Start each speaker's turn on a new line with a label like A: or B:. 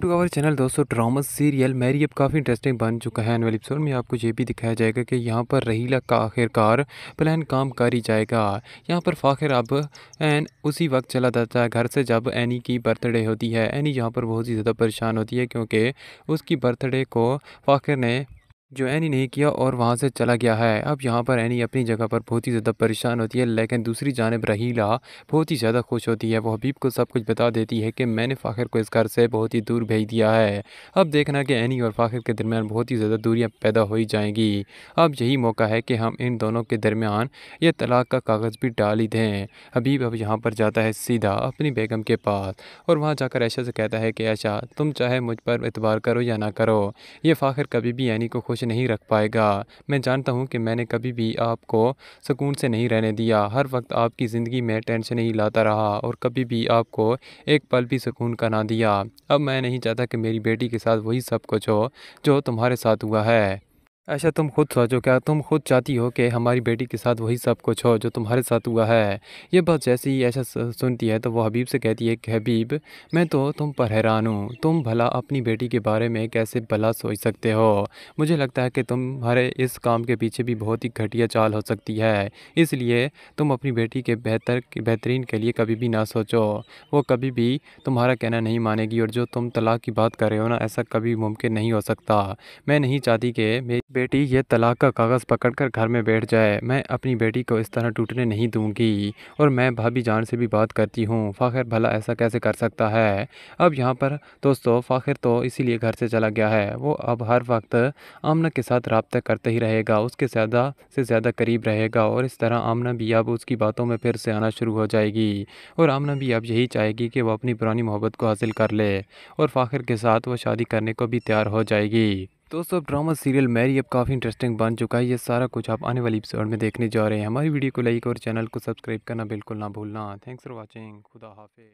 A: to our channel दोस्तों drama serial मैरी अब काफ़ी इंटरेस्टिंग बन चुका है एन एपिसोड में आपको ये भी दिखाया जाएगा कि यहाँ पर रहीला का आखिरकार प्लान काम कर ही जाएगा यहाँ पर फ़ाखिर अब एन उसी वक्त चला जाता है घर से जब एनी की बर्थडे होती है एनी यहाँ पर बहुत ही ज़्यादा परेशान होती है क्योंकि उसकी बर्थडे को फ़ाखिर ने जो एनी नहीं किया और वहाँ से चला गया है अब यहाँ पर एनी अपनी जगह पर बहुत ही ज़्यादा परेशान होती है लेकिन दूसरी जानब रहीला बहुत ही ज़्यादा खुश होती है वह हबीब को सब कुछ बता देती है कि मैंने फ़ाखिर को इस घर से बहुत ही दूर भेज दिया है अब देखना कि एनी और फ़ाखिर के दरमियान बहुत ही ज़्यादा दूरियाँ पैदा हो ही जाएंगी अब यही मौका है कि हम इन दोनों के दरमियान यह तलाक का कागज़ भी डाल ही दें हबीब अब यहाँ पर जाता है सीधा अपनी बेगम के पास और वहाँ जाकर ऐशा से कहता है कि ऐशा तुम चाहे मुझ पर एतबार करो या ना करो ये फ़ाखिर कभी भी एनी को खुश खुश नहीं रख पाएगा मैं जानता हूँ कि मैंने कभी भी आपको सुकून से नहीं रहने दिया हर वक्त आपकी ज़िंदगी में टेंशन ही लाता रहा और कभी भी आपको एक पल भी सुकून का ना दिया अब मैं नहीं चाहता कि मेरी बेटी के साथ वही सब कुछ हो जो तुम्हारे साथ हुआ है ऐसा तुम खुद सोचो क्या तुम खुद चाहती हो कि हमारी बेटी के साथ वही सब कुछ हो जो तुम्हारे साथ हुआ है ये बात जैसे ही ऐसा सुनती है तो वो हबीब से कहती है कि हबीब मैं तो तुम पर हैरान हूँ तुम भला अपनी बेटी के बारे में कैसे भला सोच सकते हो मुझे लगता है कि तुम्हारे इस काम के पीछे भी बहुत ही घटिया चाल हो सकती है इसलिए तुम अपनी बेटी के बेहतर बेहतरीन के लिए कभी भी ना सोचो वो कभी भी तुम्हारा कहना नहीं मानेगी और जो तुम तलाक की बात कर रहे हो ना ऐसा कभी मुमकिन नहीं हो सकता मैं नहीं चाहती कि मेरी बेटी ये तलाक का कागज़ पकड़कर घर में बैठ जाए मैं अपनी बेटी को इस तरह टूटने नहीं दूंगी और मैं भाभी जान से भी बात करती हूँ फ़ाखिर भला ऐसा कैसे कर सकता है अब यहाँ पर दोस्तों फ़ाखिर तो इसीलिए घर से चला गया है वो अब हर वक्त आमना के साथ रबता करते ही रहेगा उसके ज़्यादा से ज़्यादा करीब रहेगा और इस तरह आमना भी अब उसकी बातों में फिर से आना शुरू हो जाएगी और आमना भी अब यही चाहेगी कि वह अपनी पुरानी मोहब्बत को हासिल कर ले और फ़ाखिर के साथ वह शादी करने को भी तैयार हो जाएगी दोस्तों अब ड्रामा सीरियल मैरी अब काफ़ी इंटरेस्टिंग बन चुका है ये सारा कुछ आप आने वाली एपिसोड में देखने जा रहे हैं हमारी वीडियो को लाइक और चैनल को सब्सक्राइब करना बिल्कुल ना भूलना थैंक्स फॉर वॉचिंग खुदा हाफिज़